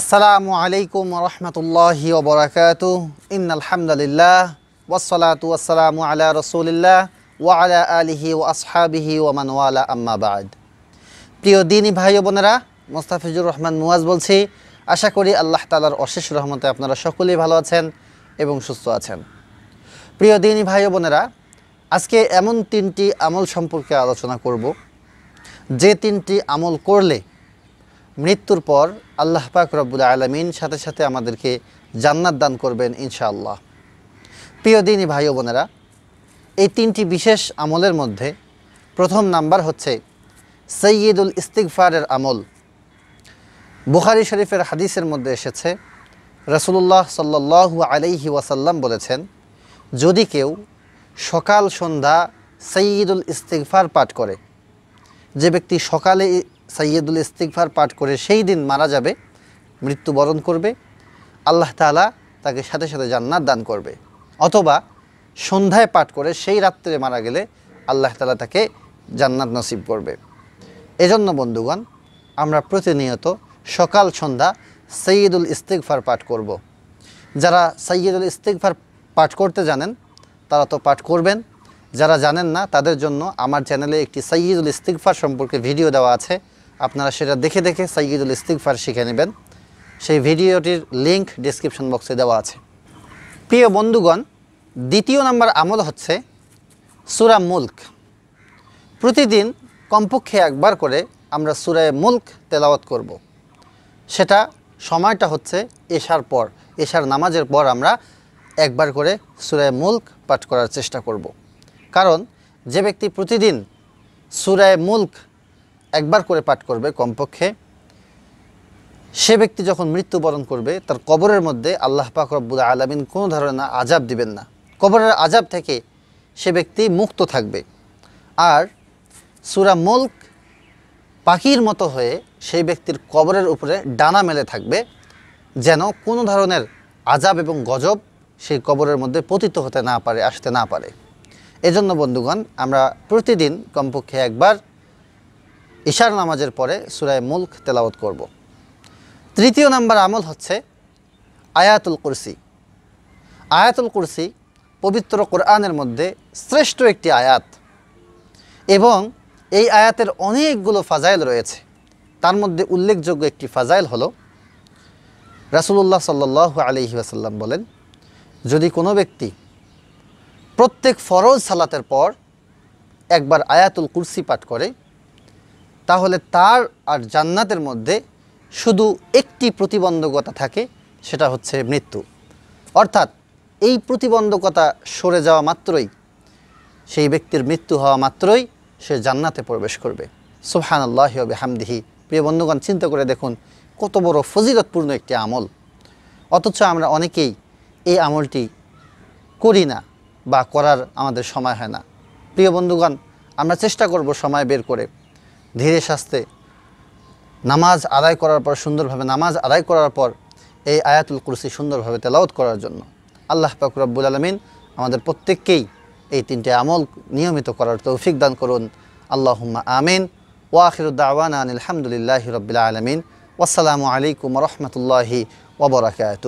আসসালামু আলাইকুম রহমতুল্লাহি ওবরাকাতু ইন আলহামদুলিল্লাহ ওসলাতু আসসালামু আলা রসুলিল্লাহ ওয়া আলা আলিহি ও আসহাবিহি ও মানওয়ালা আম্মাবাদ প্রিয় দিনী ভাই বোনেরা মোস্তাফিজুর রহমান মুওয়াজ বলছি আশা করি আল্লাহ তালার অশেষ রহমতে আপনারা সকলেই ভালো আছেন এবং সুস্থ আছেন প্রিয় দিনী ভাই বোনেরা আজকে এমন তিনটি আমল সম্পর্কে আলোচনা করব যে তিনটি আমল করলে মৃত্যুর পর আল্লাহ পাক রব্বুল আলমিন সাথে সাথে আমাদেরকে জান্নাত দান করবেন ইনশাআল্লাহ প্রিয় দিনী ভাই বোনেরা এই তিনটি বিশেষ আমলের মধ্যে প্রথম নাম্বার হচ্ছে সৈয়দুল ইস্তিকফারের আমল বুখারি শরীফের হাদিসের মধ্যে এসেছে রসুল্লাহ সাল্লু আলাইহি ওয়াসাল্লাম বলেছেন যদি কেউ সকাল সন্ধ্যা সৈয়দুল ইস্তিকফার পাঠ করে যে ব্যক্তি সকালে সাইয়েদুল ইস্তিকফার পাঠ করে সেই দিন মারা যাবে মৃত্যুবরণ করবে আল্লাহ তালা তাকে সাথে সাথে জান্নাত দান করবে অথবা সন্ধ্যায় পাঠ করে সেই রাত্রে মারা গেলে আল্লাহ তালা তাকে জান্নাত নসিব করবে এজন্য বন্ধুগণ আমরা প্রতিনিয়ত সকাল সন্ধ্যা সৈয়দুল ইস্তিকফার পাঠ করব। যারা সৈয়দুল ইস্তিকফার পাঠ করতে জানেন তারা তো পাঠ করবেন যারা জানেন না তাদের জন্য আমার চ্যানেলে একটি সৈয়দুল ইস্তিকফার সম্পর্কে ভিডিও দেওয়া আছে আপনারা সেটা দেখে দেখে সাইয়দুল ইস্তিকফার শিখে নেবেন সেই ভিডিওটির লিংক ডিসক্রিপশন বক্সে দেওয়া আছে প্রিয় বন্ধুগণ দ্বিতীয় নম্বর আমল হচ্ছে সুরা মুল্ক প্রতিদিন কমপক্ষে একবার করে আমরা সুরায় মুল্ক তেলাওয়াত করব। সেটা সময়টা হচ্ছে এশার পর এশার নামাজের পর আমরা একবার করে সুরায় মুল্ক পাঠ করার চেষ্টা করব। কারণ যে ব্যক্তি প্রতিদিন সুরায় মুল্ক একবার করে পাঠ করবে কমপক্ষে সে ব্যক্তি যখন মৃত্যুবরণ করবে তার কবরের মধ্যে আল্লাহ পাক রব্বুল আলমিন কোনো ধরনের আজাব দিবেন না কবরের আজাব থেকে সে ব্যক্তি মুক্ত থাকবে আর সুরা মুল্ক পাখির মতো হয়ে সেই ব্যক্তির কবরের উপরে ডানা মেলে থাকবে যেন কোনো ধরনের আজাব এবং গজব সেই কবরের মধ্যে পতিত হতে না পারে আসতে না পারে এজন্য বন্ধুগণ আমরা প্রতিদিন কমপক্ষে একবার ইশার নামাজের পরে সুরায় মুল্ক তেলাওত করব। তৃতীয় নাম্বার আমল হচ্ছে আয়াতুল কুরসি আয়াতুল কুরসি পবিত্র কোরআনের মধ্যে শ্রেষ্ঠ একটি আয়াত এবং এই আয়াতের অনেকগুলো ফাজাইল রয়েছে তার মধ্যে উল্লেখযোগ্য একটি ফাজাইল হল রাসুলুল্লাহ সাল্লাহ আলি আসাল্লাম বলেন যদি কোনো ব্যক্তি প্রত্যেক ফরজ সালাতের পর একবার আয়াতুল কুরসি পাঠ করে তাহলে তার আর জান্নাতের মধ্যে শুধু একটি প্রতিবন্ধকতা থাকে সেটা হচ্ছে মৃত্যু অর্থাৎ এই প্রতিবন্ধকতা সরে যাওয়া মাত্রই সেই ব্যক্তির মৃত্যু হওয়া মাত্রই সে জান্নাতে প্রবেশ করবে সুহান হবে হামদিহি প্রিয় বন্ধুগণ চিন্তা করে দেখুন কত বড় ফজিলতপূর্ণ একটি আমল অথচ আমরা অনেকেই এই আমলটি করি না বা করার আমাদের সময় হয় না প্রিয় বন্ধুগণ আমরা চেষ্টা করব সময় বের করে ধীরে শাস্তে নামাজ আদায় করার পর সুন্দরভাবে নামাজ আদায় করার পর এই আয়াতুল কুরসি সুন্দরভাবে তেলাউত করার জন্য আল্লাহ পাকুরাবুল আলমিন আমাদের প্রত্যেককেই এই তিনটে আমল নিয়মিত করার তৌফিক দান করুন আল্লাহুম্মা আমিন ওয়াখিরুদ্দাওয়ান আনিল হামদুলিল্লাহ রবিল আলমিন ওসালামু আলাইকুম রহমতুল্লাহি ওবরাকাত